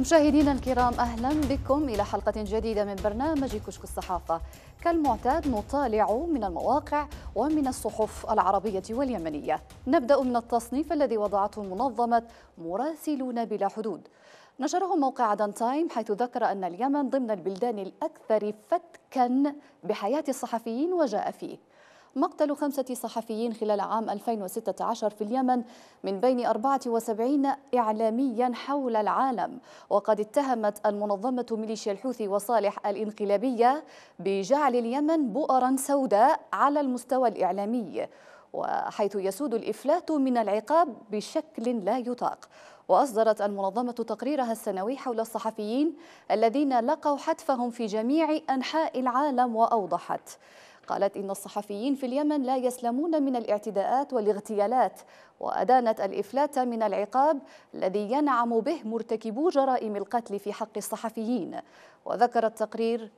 مشاهدينا الكرام اهلا بكم الى حلقه جديده من برنامج كشك الصحافه كالمعتاد نطالع من المواقع ومن الصحف العربيه واليمنيه نبدا من التصنيف الذي وضعته منظمه مراسلون بلا حدود نشره موقع عدن تايم حيث ذكر ان اليمن ضمن البلدان الاكثر فتكا بحياه الصحفيين وجاء فيه مقتل خمسة صحفيين خلال عام 2016 في اليمن من بين 74 إعلاميا حول العالم وقد اتهمت المنظمة ميليشيا الحوثي وصالح الانقلابية بجعل اليمن بؤرا سوداء على المستوى الإعلامي وحيث يسود الإفلات من العقاب بشكل لا يطاق وأصدرت المنظمة تقريرها السنوي حول الصحفيين الذين لقوا حتفهم في جميع أنحاء العالم وأوضحت قالت إن الصحفيين في اليمن لا يسلمون من الاعتداءات والاغتيالات وأدانت الإفلات من العقاب الذي ينعم به مرتكبو جرائم القتل في حق الصحفيين وذكر التقرير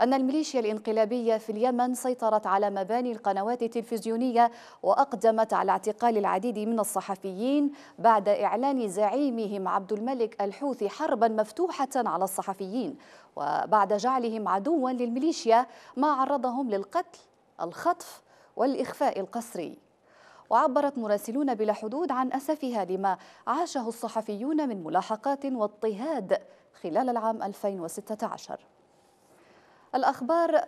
أن الميليشيا الإنقلابية في اليمن سيطرت على مباني القنوات التلفزيونية وأقدمت على اعتقال العديد من الصحفيين بعد إعلان زعيمهم عبد الملك الحوثي حربا مفتوحة على الصحفيين وبعد جعلهم عدوا للميليشيا ما عرضهم للقتل الخطف والإخفاء القسري وعبرت مراسلون بلا حدود عن أسفها لما عاشه الصحفيون من ملاحقات واضطهاد خلال العام 2016 الأخبار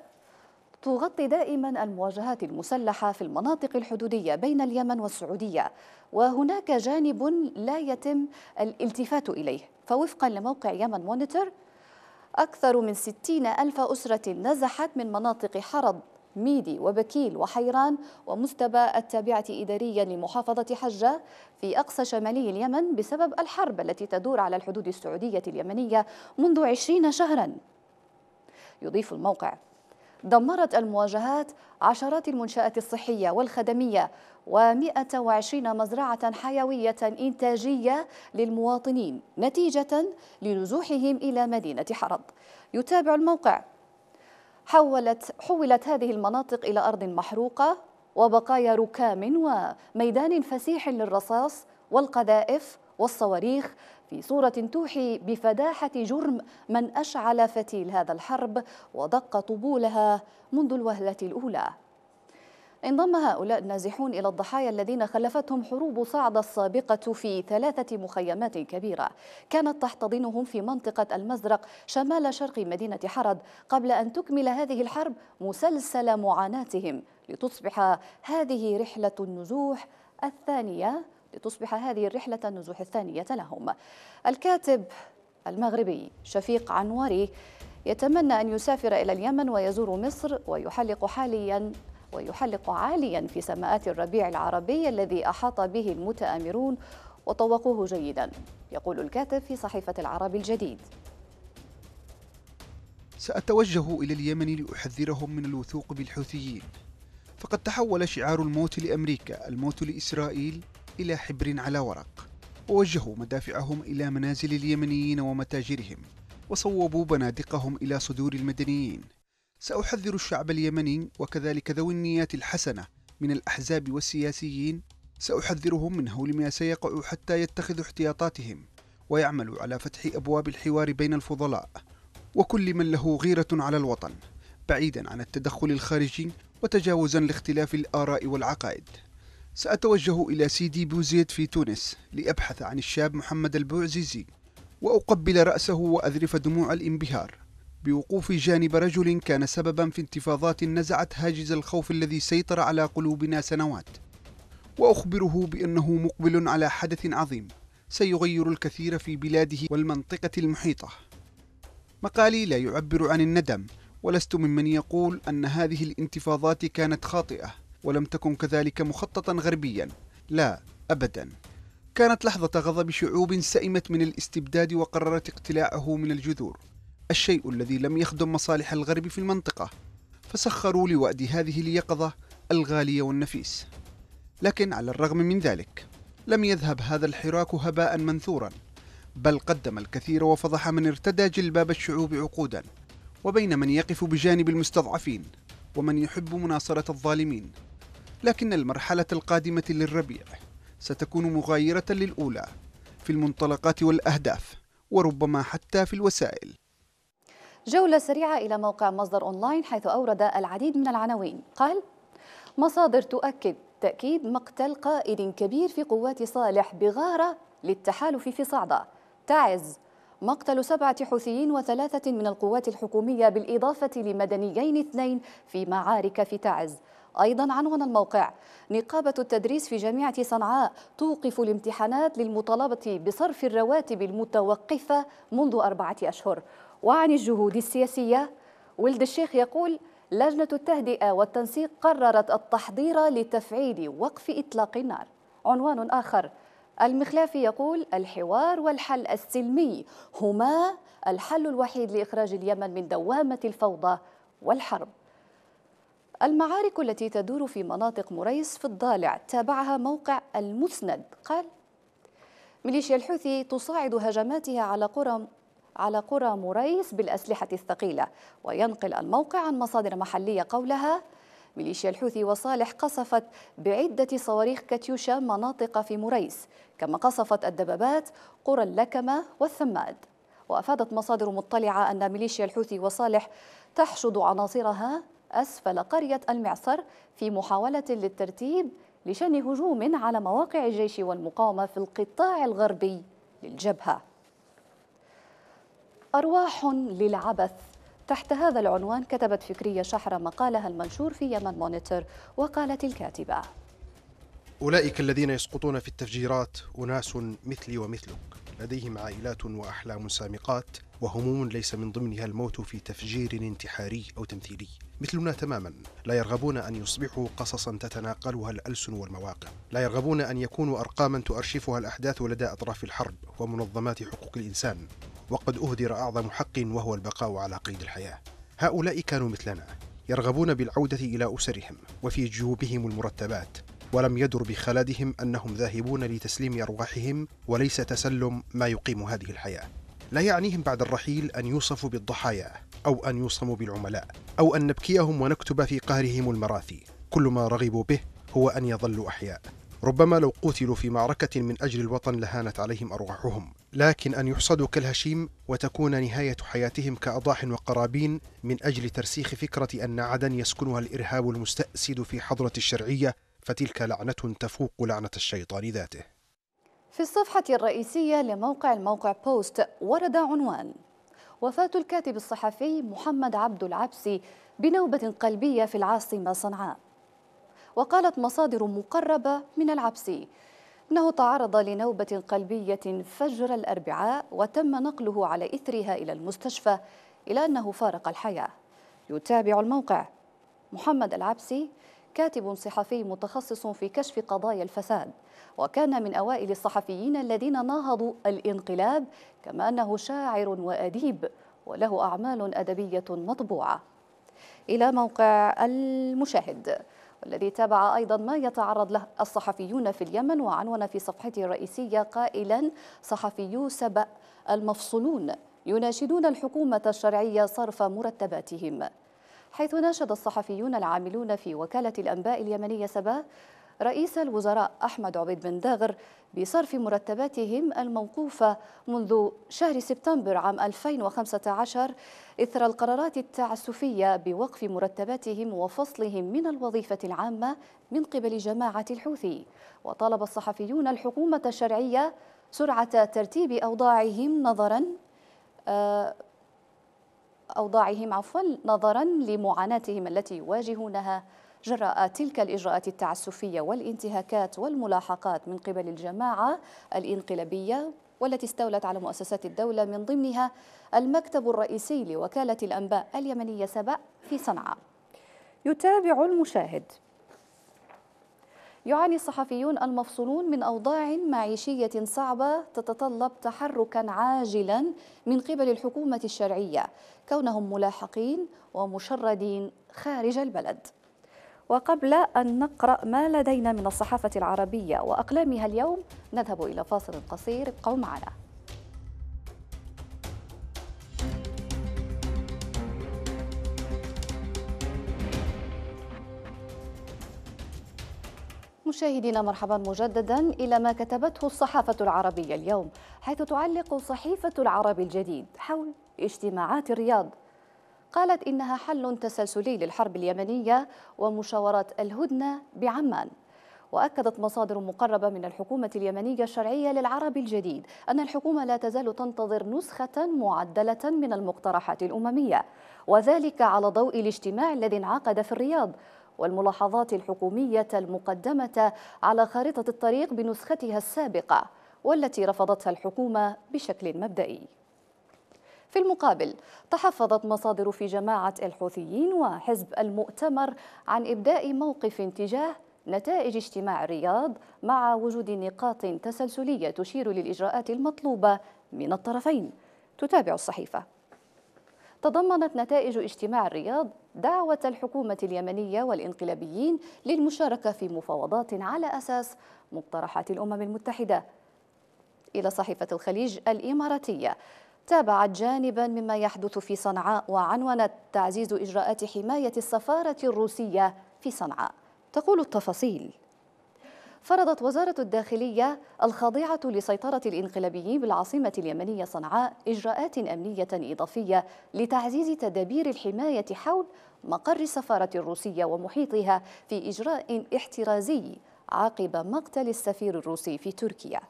تغطي دائما المواجهات المسلحة في المناطق الحدودية بين اليمن والسعودية وهناك جانب لا يتم الالتفات إليه فوفقا لموقع يمن مونيتور أكثر من 60 ألف أسرة نزحت من مناطق حرض ميدي وبكيل وحيران ومستبى التابعة إداريا لمحافظة حجة في أقصى شمالي اليمن بسبب الحرب التي تدور على الحدود السعودية اليمنية منذ عشرين شهراً يضيف الموقع دمرت المواجهات عشرات المنشآت الصحية والخدمية و120 مزرعة حيوية إنتاجية للمواطنين نتيجة لنزوحهم إلى مدينة حرب يتابع الموقع حولت, حولت هذه المناطق إلى أرض محروقة وبقايا ركام وميدان فسيح للرصاص والقذائف والصواريخ في صورة توحي بفداحة جرم من أشعل فتيل هذا الحرب ودق طبولها منذ الوهلة الأولى انضم هؤلاء النازحون إلى الضحايا الذين خلفتهم حروب صعدة السابقة في ثلاثة مخيمات كبيرة كانت تحتضنهم في منطقة المزرق شمال شرق مدينة حرد قبل أن تكمل هذه الحرب مسلسل معاناتهم لتصبح هذه رحلة النزوح الثانية لتصبح هذه الرحلة النزوح الثانية لهم الكاتب المغربي شفيق عنوري يتمنى أن يسافر إلى اليمن ويزور مصر ويحلق حاليا ويحلق عاليا في سماءات الربيع العربي الذي أحاط به المتآمرون وطوقوه جيدا يقول الكاتب في صحيفة العرب الجديد سأتوجه إلى اليمن لأحذرهم من الوثوق بالحوثيين فقد تحول شعار الموت لأمريكا الموت لإسرائيل إلى حبر على ورق ووجهوا مدافعهم إلى منازل اليمنيين ومتاجرهم وصوبوا بنادقهم إلى صدور المدنيين سأحذر الشعب اليمني وكذلك ذوي النيات الحسنة من الأحزاب والسياسيين سأحذرهم من هول ما سيقع حتى يتخذوا احتياطاتهم ويعملوا على فتح أبواب الحوار بين الفضلاء وكل من له غيرة على الوطن بعيدا عن التدخل الخارجي وتجاوزا لاختلاف الآراء والعقائد سأتوجه إلى سيدي بوزيد في تونس لأبحث عن الشاب محمد البوعزيزي وأقبل رأسه وأذرف دموع الانبهار بوقوف جانب رجل كان سببا في انتفاضات نزعت هاجز الخوف الذي سيطر على قلوبنا سنوات وأخبره بأنه مقبل على حدث عظيم سيغير الكثير في بلاده والمنطقة المحيطة مقالي لا يعبر عن الندم ولست ممن يقول أن هذه الانتفاضات كانت خاطئة ولم تكن كذلك مخططا غربيا لا أبدا كانت لحظة غضب شعوب سئمت من الاستبداد وقررت اقتلاعه من الجذور الشيء الذي لم يخدم مصالح الغرب في المنطقة فسخروا لوأد هذه اليقظة الغالية والنفيس لكن على الرغم من ذلك لم يذهب هذا الحراك هباء منثورا بل قدم الكثير وفضح من ارتدى جلباب الشعوب عقودا وبين من يقف بجانب المستضعفين ومن يحب مناصرة الظالمين لكن المرحلة القادمة للربيع ستكون مغايرة للأولى في المنطلقات والأهداف وربما حتى في الوسائل جولة سريعة إلى موقع مصدر أونلاين حيث أورد العديد من العناوين قال مصادر تؤكد تأكيد مقتل قائد كبير في قوات صالح بغارة للتحالف في صعدة تعز مقتل سبعة حوثيين وثلاثة من القوات الحكومية بالإضافة لمدنيين اثنين في معارك في تعز أيضا عنوان الموقع نقابة التدريس في جامعة صنعاء توقف الامتحانات للمطالبة بصرف الرواتب المتوقفة منذ أربعة أشهر وعن الجهود السياسية ولد الشيخ يقول لجنة التهدئة والتنسيق قررت التحضير لتفعيل وقف إطلاق النار عنوان آخر المخلافي يقول الحوار والحل السلمي هما الحل الوحيد لإخراج اليمن من دوامة الفوضى والحرب المعارك التي تدور في مناطق مريس في الضالع تابعها موقع المسند قال ميليشيا الحوثي تصاعد هجماتها على قرى على قرى مريس بالأسلحة الثقيلة وينقل الموقع عن مصادر محلية قولها ميليشيا الحوثي وصالح قصفت بعدة صواريخ كاتيوشا مناطق في مريس كما قصفت الدبابات قرى اللكمة والثماد وأفادت مصادر مطلعة أن ميليشيا الحوثي وصالح تحشد عناصرها أسفل قرية المعصر في محاولة للترتيب لشن هجوم على مواقع الجيش والمقاومة في القطاع الغربي للجبهة أرواح للعبث تحت هذا العنوان كتبت فكرية شحرة مقالها المنشور في يمن مونيتور وقالت الكاتبة أولئك الذين يسقطون في التفجيرات أناس مثلي ومثلك لديهم عائلات وأحلام سامقات وهموم ليس من ضمنها الموت في تفجير انتحاري أو تمثيلي مثلنا تماما لا يرغبون أن يصبحوا قصصا تتناقلها الألسن والمواقع لا يرغبون أن يكونوا أرقاما تؤرشفها الأحداث لدى أطراف الحرب ومنظمات حقوق الإنسان وقد أهدر أعظم حق وهو البقاء على قيد الحياة هؤلاء كانوا مثلنا يرغبون بالعودة إلى أسرهم وفي جيوبهم المرتبات ولم يدر بخلدهم أنهم ذاهبون لتسليم أرواحهم وليس تسلم ما يقيم هذه الحياة لا يعنيهم بعد الرحيل أن يوصفوا بالضحايا أو أن يوصموا بالعملاء أو أن نبكيهم ونكتب في قهرهم المراثي كل ما رغبوا به هو أن يظلوا أحياء ربما لو قتلوا في معركة من أجل الوطن لهانت عليهم أرواحهم لكن أن يحصدوا كالهشيم وتكون نهاية حياتهم كأضاح وقرابين من أجل ترسيخ فكرة أن عدن يسكنها الإرهاب المستأسد في حضرة الشرعية فتلك لعنة تفوق لعنة الشيطان ذاته في الصفحة الرئيسية لموقع الموقع بوست ورد عنوان وفاة الكاتب الصحفي محمد عبد العبسي بنوبة قلبية في العاصمة صنعاء وقالت مصادر مقربة من العبسي إنه تعرض لنوبة قلبية فجر الأربعاء وتم نقله على إثرها إلى المستشفى إلى أنه فارق الحياة يتابع الموقع محمد العبسي كاتب صحفي متخصص في كشف قضايا الفساد وكان من أوائل الصحفيين الذين ناهضوا الانقلاب كما أنه شاعر وأديب وله أعمال أدبية مطبوعة إلى موقع المشاهد والذي تابع أيضا ما يتعرض له الصحفيون في اليمن وعنون في صفحته الرئيسية قائلا صحفيو سبأ المفصولون يناشدون الحكومة الشرعية صرف مرتباتهم حيث ناشد الصحفيون العاملون في وكالة الأنباء اليمنية سبا رئيس الوزراء أحمد عبيد بن داغر بصرف مرتباتهم الموقوفة منذ شهر سبتمبر عام 2015 إثر القرارات التعسفية بوقف مرتباتهم وفصلهم من الوظيفة العامة من قبل جماعة الحوثي وطالب الصحفيون الحكومة الشرعية سرعة ترتيب أوضاعهم نظراً آه أوضاعهم عفوا نظرا لمعاناتهم التي يواجهونها جراء تلك الإجراءات التعسفية والانتهاكات والملاحقات من قبل الجماعة الإنقلابية والتي استولت على مؤسسات الدولة من ضمنها المكتب الرئيسي لوكالة الأنباء اليمنية سبأ في صنعاء يتابع المشاهد يعاني الصحفيون المفصولون من أوضاع معيشية صعبة تتطلب تحركا عاجلا من قبل الحكومة الشرعية كونهم ملاحقين ومشردين خارج البلد وقبل أن نقرأ ما لدينا من الصحافة العربية وأقلامها اليوم نذهب إلى فاصل قصير ابقوا معنا مشاهدينا مرحبا مجددا إلى ما كتبته الصحافة العربية اليوم حيث تعلق صحيفة العرب الجديد حول اجتماعات الرياض قالت إنها حل تسلسلي للحرب اليمنية ومشاورات الهدنة بعمان وأكدت مصادر مقربة من الحكومة اليمنية الشرعية للعرب الجديد أن الحكومة لا تزال تنتظر نسخة معدلة من المقترحات الأممية وذلك على ضوء الاجتماع الذي انعقد في الرياض والملاحظات الحكومية المقدمة على خارطة الطريق بنسختها السابقة والتي رفضتها الحكومة بشكل مبدئي في المقابل تحفظت مصادر في جماعة الحوثيين وحزب المؤتمر عن إبداء موقف تجاه نتائج اجتماع الرياض مع وجود نقاط تسلسلية تشير للإجراءات المطلوبة من الطرفين تتابع الصحيفة تضمنت نتائج اجتماع الرياض دعوة الحكومة اليمنية والانقلابيين للمشاركة في مفاوضات على أساس مقترحات الأمم المتحدة إلى صحيفة الخليج الإماراتية تابعت جانبا مما يحدث في صنعاء وعنونت تعزيز إجراءات حماية السفارة الروسية في صنعاء تقول التفاصيل فرضت وزارة الداخلية الخاضعة لسيطرة الإنقلابيين بالعاصمة اليمنية صنعاء إجراءات أمنية إضافية لتعزيز تدابير الحماية حول مقر السفارة الروسية ومحيطها في إجراء احترازي عقب مقتل السفير الروسي في تركيا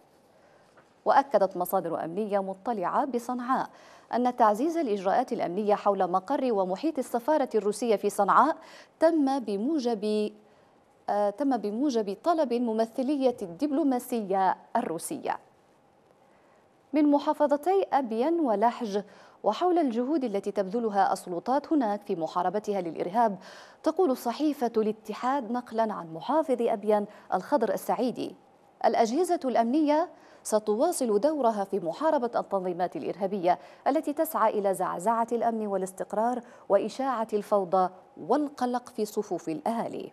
وأكدت مصادر أمنية مطلعة بصنعاء أن تعزيز الإجراءات الأمنية حول مقر ومحيط السفارة الروسية في صنعاء تم بموجب تم بموجب طلب الممثلية الدبلوماسية الروسية من محافظتي أبين ولحج وحول الجهود التي تبذلها السلطات هناك في محاربتها للإرهاب تقول صحيفة الاتحاد نقلا عن محافظ أبين الخضر السعيدي الأجهزة الأمنية ستواصل دورها في محاربة التنظيمات الإرهابية التي تسعى إلى زعزعة الأمن والاستقرار وإشاعة الفوضى والقلق في صفوف الأهالي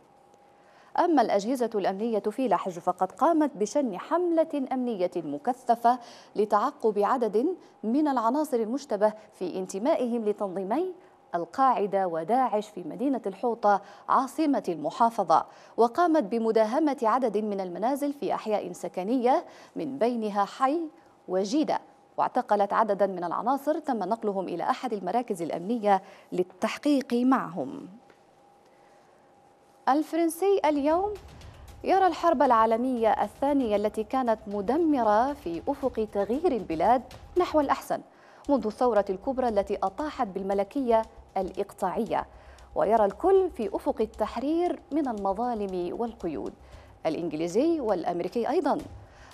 أما الأجهزة الأمنية في لحج فقد قامت بشن حملة أمنية مكثفة لتعقب عدد من العناصر المشتبه في انتمائهم لتنظيمي القاعدة وداعش في مدينة الحوطة عاصمة المحافظة وقامت بمداهمة عدد من المنازل في أحياء سكنية من بينها حي وجيدة واعتقلت عددا من العناصر تم نقلهم إلى أحد المراكز الأمنية للتحقيق معهم الفرنسي اليوم يرى الحرب العالمية الثانية التي كانت مدمرة في أفق تغيير البلاد نحو الأحسن منذ الثورة الكبرى التي أطاحت بالملكية الإقطاعية ويرى الكل في أفق التحرير من المظالم والقيود الإنجليزي والأمريكي أيضاً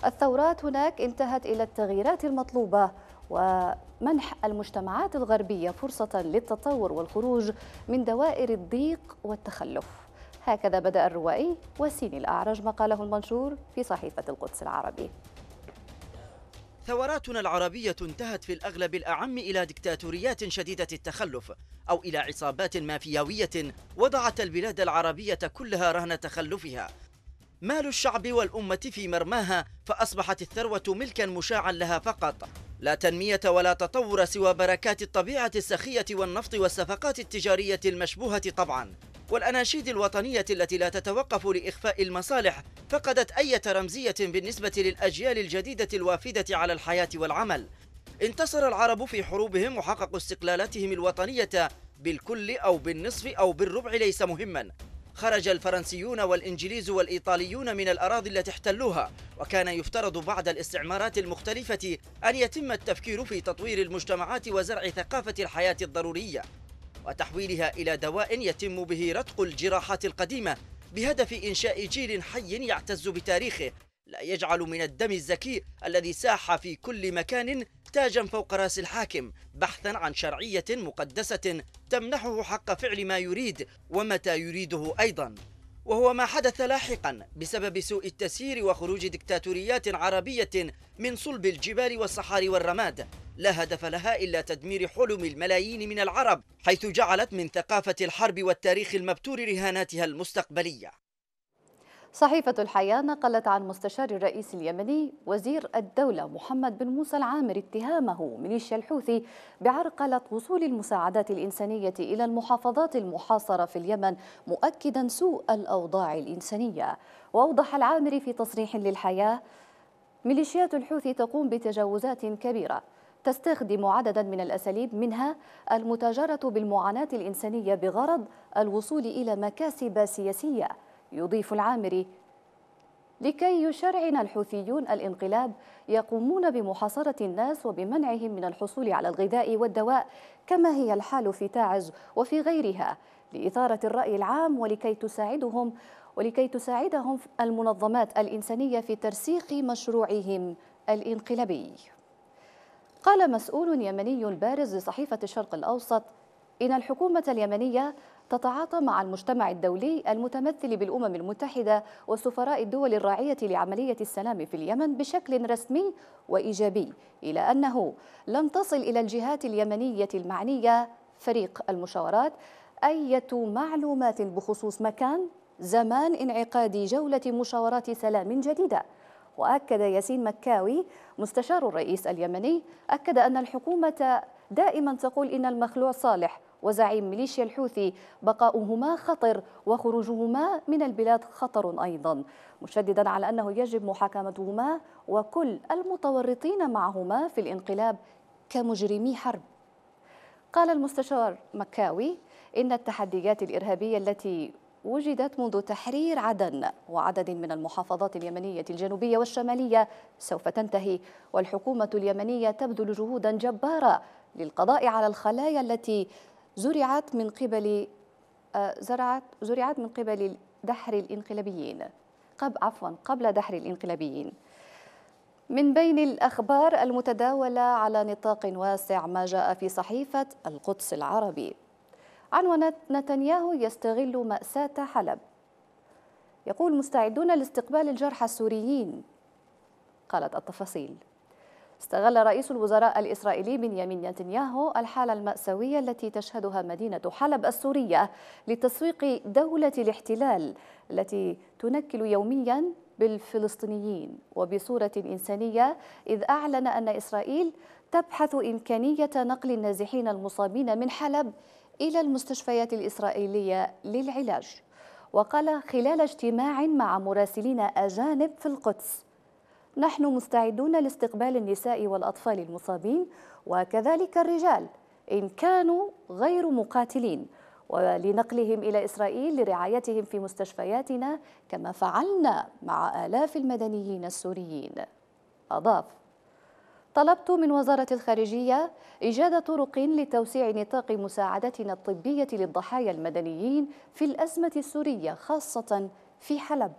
الثورات هناك انتهت إلى التغييرات المطلوبة ومنح المجتمعات الغربية فرصة للتطور والخروج من دوائر الضيق والتخلف هكذا بدأ الروائي وسيني الأعرج مقاله المنشور في صحيفة القدس العربي ثوراتنا العربية انتهت في الأغلب الأعم إلى دكتاتوريات شديدة التخلف أو إلى عصابات مافياوية وضعت البلاد العربية كلها رهن تخلفها مال الشعب والأمة في مرماها فأصبحت الثروة ملكا مشاعا لها فقط لا تنمية ولا تطور سوى بركات الطبيعة السخية والنفط والصفقات التجارية المشبوهة طبعا والأناشيد الوطنية التي لا تتوقف لإخفاء المصالح فقدت أي رمزية بالنسبة للأجيال الجديدة الوافدة على الحياة والعمل انتصر العرب في حروبهم وحققوا استقلالاتهم الوطنية بالكل أو بالنصف أو بالربع ليس مهما خرج الفرنسيون والإنجليز والإيطاليون من الأراضي التي احتلوها وكان يفترض بعد الاستعمارات المختلفة أن يتم التفكير في تطوير المجتمعات وزرع ثقافة الحياة الضرورية وتحويلها إلى دواء يتم به رتق الجراحات القديمة بهدف إنشاء جيل حي يعتز بتاريخه لا يجعل من الدم الزكي الذي ساح في كل مكان تاجا فوق راس الحاكم بحثا عن شرعية مقدسة تمنحه حق فعل ما يريد ومتى يريده أيضا وهو ما حدث لاحقا بسبب سوء التسيير وخروج دكتاتوريات عربية من صلب الجبال والصحاري والرماد لا هدف لها إلا تدمير حلم الملايين من العرب حيث جعلت من ثقافة الحرب والتاريخ المبتور رهاناتها المستقبلية صحيفة الحياة نقلت عن مستشار الرئيس اليمني وزير الدولة محمد بن موسى العامر اتهامه ميليشيا الحوثي بعرقلة وصول المساعدات الإنسانية إلى المحافظات المحاصرة في اليمن مؤكدا سوء الأوضاع الإنسانية وأوضح العامري في تصريح للحياة ميليشيات الحوثي تقوم بتجاوزات كبيرة تستخدم عددا من الأساليب منها المتاجرة بالمعاناة الإنسانية بغرض الوصول إلى مكاسب سياسية يضيف العامري لكي يشرعن الحوثيون الانقلاب يقومون بمحاصرة الناس وبمنعهم من الحصول على الغذاء والدواء كما هي الحال في تاعز وفي غيرها لإثارة الرأي العام ولكي تساعدهم ولكي تساعدهم المنظمات الإنسانية في ترسيخ مشروعهم الانقلابي قال مسؤول يمني بارز لصحيفة الشرق الأوسط إن الحكومة اليمنية تتعاطى مع المجتمع الدولي المتمثل بالأمم المتحدة وسفراء الدول الراعية لعملية السلام في اليمن بشكل رسمي وإيجابي إلى أنه لم تصل إلى الجهات اليمنية المعنية فريق المشاورات أية معلومات بخصوص مكان زمان انعقاد جولة مشاورات سلام جديدة وأكد ياسين مكاوي مستشار الرئيس اليمني أكد أن الحكومة دائما تقول إن المخلوع صالح وزعيم ميليشيا الحوثي بقاؤهما خطر وخروجهما من البلاد خطر أيضا مشددا على أنه يجب محاكمتهما وكل المتورطين معهما في الانقلاب كمجرمي حرب قال المستشار مكاوي إن التحديات الإرهابية التي وجدت منذ تحرير عدن وعدد من المحافظات اليمنية الجنوبية والشمالية سوف تنتهي والحكومة اليمنية تبذل جهودا جبارة للقضاء على الخلايا التي زرعت من قبل آه، زرعت زرعت من قبل دحر الانقلابيين قبل عفوا قبل دحر الانقلابيين من بين الأخبار المتداولة على نطاق واسع ما جاء في صحيفة القدس العربي عنوان نتنياهو يستغل مأساة حلب يقول مستعدون لاستقبال الجرحى السوريين قالت التفاصيل استغل رئيس الوزراء الإسرائيلي بنيامين نتنياهو الحالة المأساوية التي تشهدها مدينة حلب السورية لتسويق دولة الاحتلال التي تنكل يوميا بالفلسطينيين وبصورة إنسانية إذ أعلن أن إسرائيل تبحث إمكانية نقل النازحين المصابين من حلب إلى المستشفيات الإسرائيلية للعلاج وقال خلال اجتماع مع مراسلين أجانب في القدس نحن مستعدون لاستقبال النساء والأطفال المصابين وكذلك الرجال إن كانوا غير مقاتلين ولنقلهم إلى إسرائيل لرعايتهم في مستشفياتنا كما فعلنا مع آلاف المدنيين السوريين أضاف طلبت من وزارة الخارجية إيجاد طرق لتوسيع نطاق مساعدتنا الطبية للضحايا المدنيين في الأزمة السورية خاصة في حلب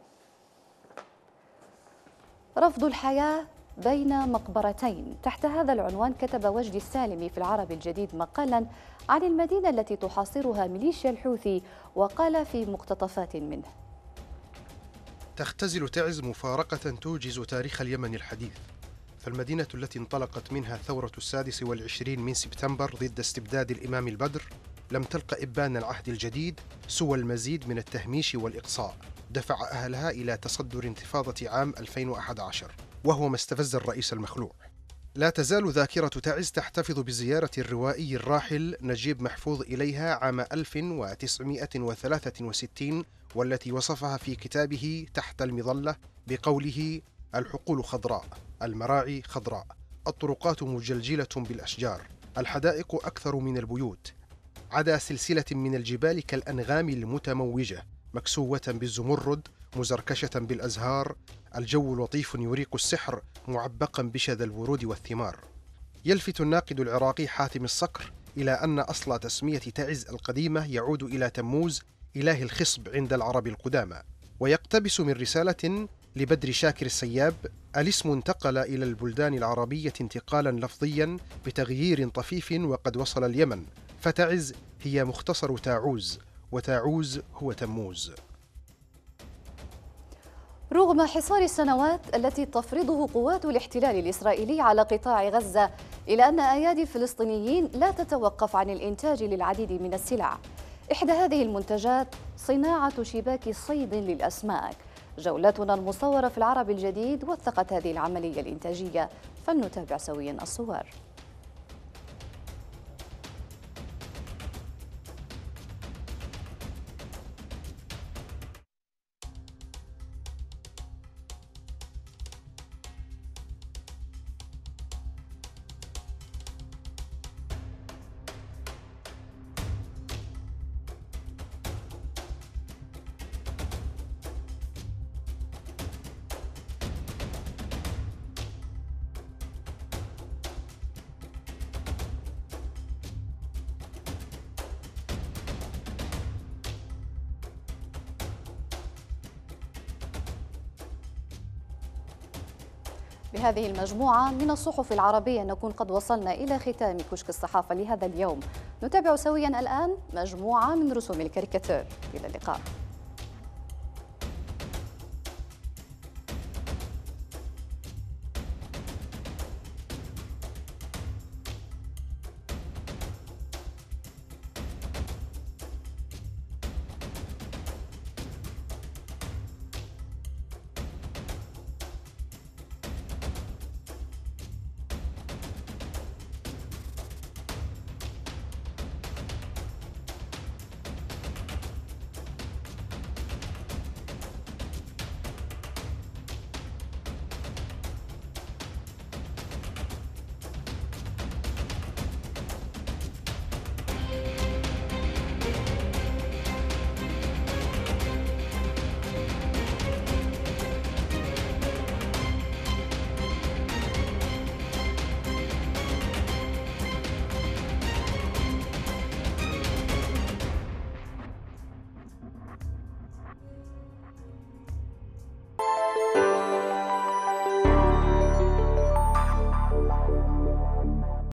رفض الحياة بين مقبرتين تحت هذا العنوان كتب وجدي السالمي في العرب الجديد مقالا عن المدينة التي تحاصرها ميليشيا الحوثي وقال في مقتطفات منه تختزل تعز مفارقة توجز تاريخ اليمن الحديث فالمدينة التي انطلقت منها ثورة السادس والعشرين من سبتمبر ضد استبداد الإمام البدر لم تلق إبان العهد الجديد سوى المزيد من التهميش والإقصاء دفع أهلها إلى تصدر انتفاضة عام 2011 وهو ما استفز الرئيس المخلوع لا تزال ذاكرة تعز تحتفظ بزيارة الروائي الراحل نجيب محفوظ إليها عام 1963 والتي وصفها في كتابه تحت المظلة بقوله الحقول خضراء المراعي خضراء الطرقات مجلجلة بالأشجار الحدائق أكثر من البيوت عدا سلسلة من الجبال كالأنغام المتموجة مكسوة بالزمرد مزركشة بالأزهار الجو لطيف يريق السحر معبقا بشذا الورود والثمار يلفت الناقد العراقي حاتم الصقر إلى أن أصل تسمية تعز القديمة يعود إلى تموز إله الخصب عند العرب القدامى ويقتبس من رسالة لبدر شاكر السياب الاسم انتقل إلى البلدان العربية انتقالا لفظيا بتغيير طفيف وقد وصل اليمن فتعز هي مختصر تعوز وتعوز هو تموز رغم حصار السنوات التي تفرضه قوات الاحتلال الإسرائيلي على قطاع غزة إلا أن أيادي الفلسطينيين لا تتوقف عن الإنتاج للعديد من السلع إحدى هذه المنتجات صناعة شباك صيد للأسماك جولتنا المصورة في العرب الجديد وثقت هذه العملية الإنتاجية فلنتابع سويا الصور بهذه المجموعة من الصحف العربية نكون قد وصلنا إلى ختام كشك الصحافة لهذا اليوم نتابع سويا الآن مجموعة من رسوم الكاريكاتير إلى اللقاء